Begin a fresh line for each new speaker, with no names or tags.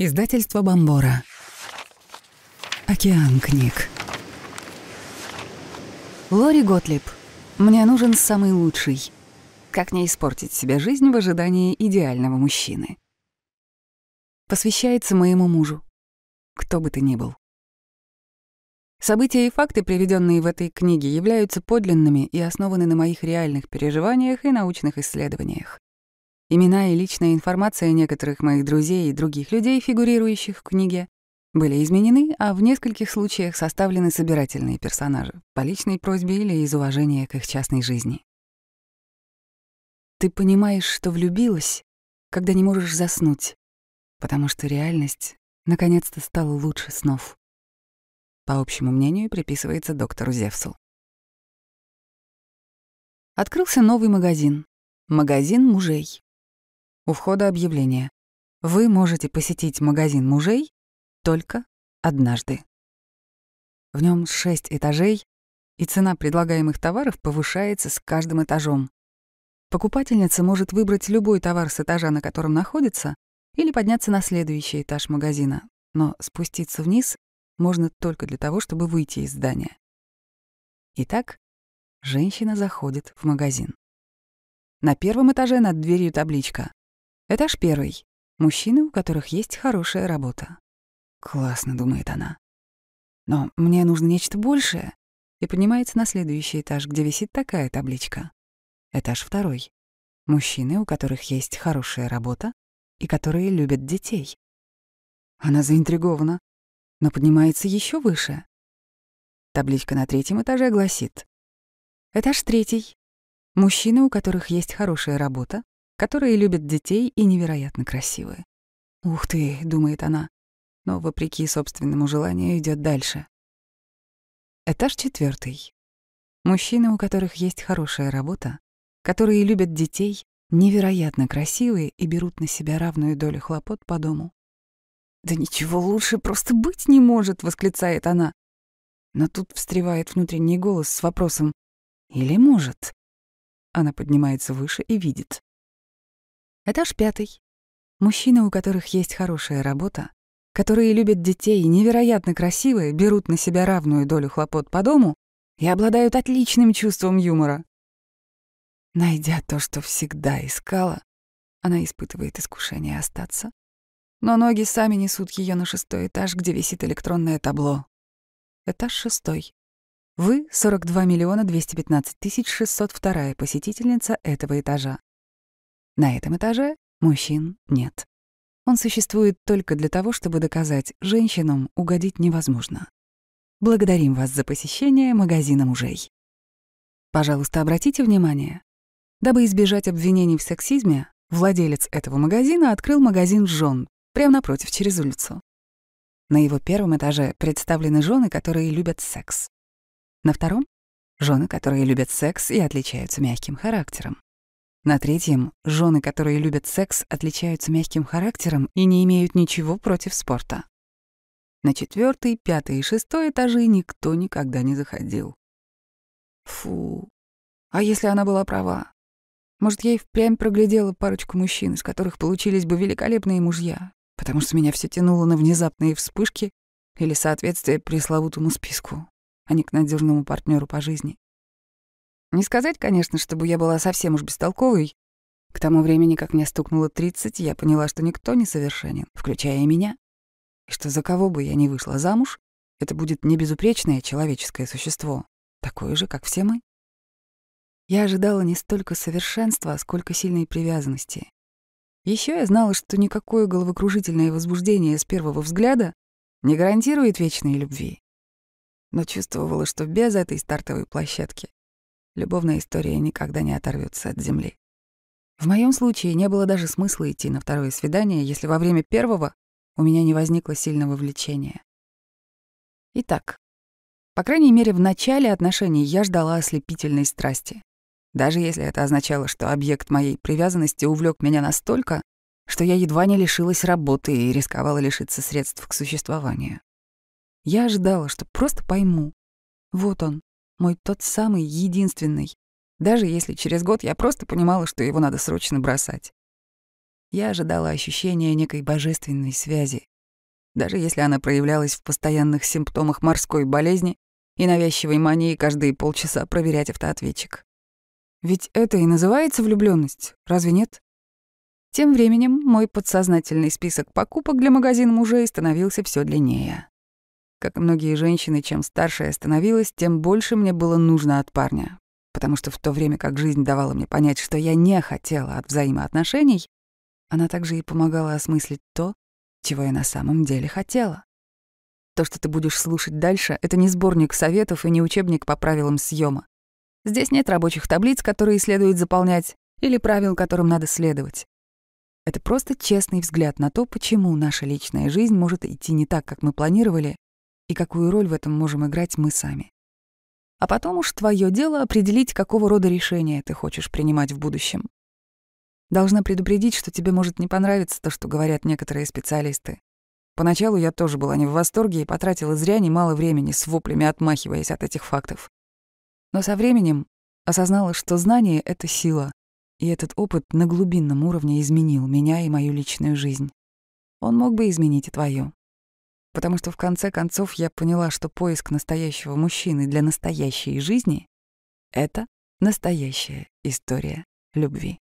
Издательство Бомбора. Океан книг. Лори Готлиб. Мне нужен самый лучший. Как не испортить себе жизнь в ожидании идеального мужчины? Посвящается моему мужу. Кто бы ты ни был. События и факты, приведенные в этой книге, являются подлинными и основаны на моих реальных переживаниях и научных исследованиях. Имена и личная информация некоторых моих друзей и других людей, фигурирующих в книге, были изменены, а в нескольких случаях составлены собирательные персонажи по личной просьбе или из уважения к их частной жизни. Ты понимаешь, что влюбилась, когда не можешь заснуть, потому что реальность наконец-то стала лучше снов. По общему мнению, приписывается доктору Зевсу. Открылся новый магазин. Магазин мужей. У входа объявление. Вы можете посетить магазин мужей только однажды. В нем шесть этажей, и цена предлагаемых товаров повышается с каждым этажом. Покупательница может выбрать любой товар с этажа, на котором находится, или подняться на следующий этаж магазина, но спуститься вниз можно только для того, чтобы выйти из здания. Итак, женщина заходит в магазин. На первом этаже над дверью табличка Этаж первый. Мужчины, у которых есть хорошая работа. «Классно», — думает она. «Но мне нужно нечто большее». И поднимается на следующий этаж, где висит такая табличка. Этаж второй. Мужчины, у которых есть хорошая работа и которые любят детей. Она заинтригована, но поднимается еще выше. Табличка на третьем этаже гласит. Этаж третий. Мужчины, у которых есть хорошая работа которые любят детей и невероятно красивые. «Ух ты!» — думает она, но, вопреки собственному желанию, идет дальше. Этаж четвертый. Мужчины, у которых есть хорошая работа, которые любят детей, невероятно красивые и берут на себя равную долю хлопот по дому. «Да ничего лучше просто быть не может!» — восклицает она. Но тут встревает внутренний голос с вопросом «Или может?» Она поднимается выше и видит. Этаж пятый. Мужчины, у которых есть хорошая работа, которые любят детей и невероятно красивые, берут на себя равную долю хлопот по дому и обладают отличным чувством юмора. Найдя то, что всегда искала, она испытывает искушение остаться. Но ноги сами несут ее на шестой этаж, где висит электронное табло. Этаж шестой. Вы — 42 миллиона 215 тысяч 602 посетительница этого этажа. На этом этаже мужчин нет. Он существует только для того, чтобы доказать, женщинам угодить невозможно. Благодарим вас за посещение магазина мужей. Пожалуйста, обратите внимание. Дабы избежать обвинений в сексизме, владелец этого магазина открыл магазин жен прямо напротив, через улицу. На его первом этаже представлены жены, которые любят секс. На втором — жены, которые любят секс и отличаются мягким характером. На третьем — жены, которые любят секс, отличаются мягким характером и не имеют ничего против спорта. На четвертый, пятый и шестой этажи никто никогда не заходил. Фу. А если она была права? Может, я и впрямь проглядела парочку мужчин, из которых получились бы великолепные мужья, потому что меня все тянуло на внезапные вспышки или соответствие пресловутому списку, а не к надежному партнеру по жизни. Не сказать, конечно, чтобы я была совсем уж бестолковой. К тому времени, как мне стукнуло 30, я поняла, что никто не совершенен, включая и меня. И что за кого бы я не вышла замуж, это будет не безупречное человеческое существо, такое же, как все мы. Я ожидала не столько совершенства, сколько сильной привязанности. Еще я знала, что никакое головокружительное возбуждение с первого взгляда не гарантирует вечной любви. Но чувствовала, что без этой стартовой площадки любовная история никогда не оторвется от земли. В моем случае не было даже смысла идти на второе свидание, если во время первого у меня не возникло сильного влечения. Итак, по крайней мере, в начале отношений я ждала ослепительной страсти. Даже если это означало, что объект моей привязанности увлек меня настолько, что я едва не лишилась работы и рисковала лишиться средств к существованию. Я ожидала, что просто пойму. Вот он, мой тот самый единственный. Даже если через год я просто понимала, что его надо срочно бросать. Я ожидала ощущения некой божественной связи. Даже если она проявлялась в постоянных симптомах морской болезни и навязчивой мании каждые полчаса проверять автоответчик. Ведь это и называется влюбленность, разве нет? Тем временем мой подсознательный список покупок для магазина мужей становился все длиннее. Как и многие женщины, чем старше я становилась, тем больше мне было нужно от парня. Потому что в то время как жизнь давала мне понять, что я не хотела от взаимоотношений, она также и помогала осмыслить то, чего я на самом деле хотела. То, что ты будешь слушать дальше, это не сборник советов и не учебник по правилам съема. Здесь нет рабочих таблиц, которые следует заполнять, или правил, которым надо следовать. Это просто честный взгляд на то, почему наша личная жизнь может идти не так, как мы планировали, и какую роль в этом можем играть мы сами. А потом уж твое дело определить, какого рода решения ты хочешь принимать в будущем. Должна предупредить, что тебе может не понравиться то, что говорят некоторые специалисты. Поначалу я тоже была не в восторге и потратила зря немало времени с воплями, отмахиваясь от этих фактов. Но со временем осознала, что знание — это сила, и этот опыт на глубинном уровне изменил меня и мою личную жизнь. Он мог бы изменить и твою потому что в конце концов я поняла, что поиск настоящего мужчины для настоящей жизни — это настоящая история любви.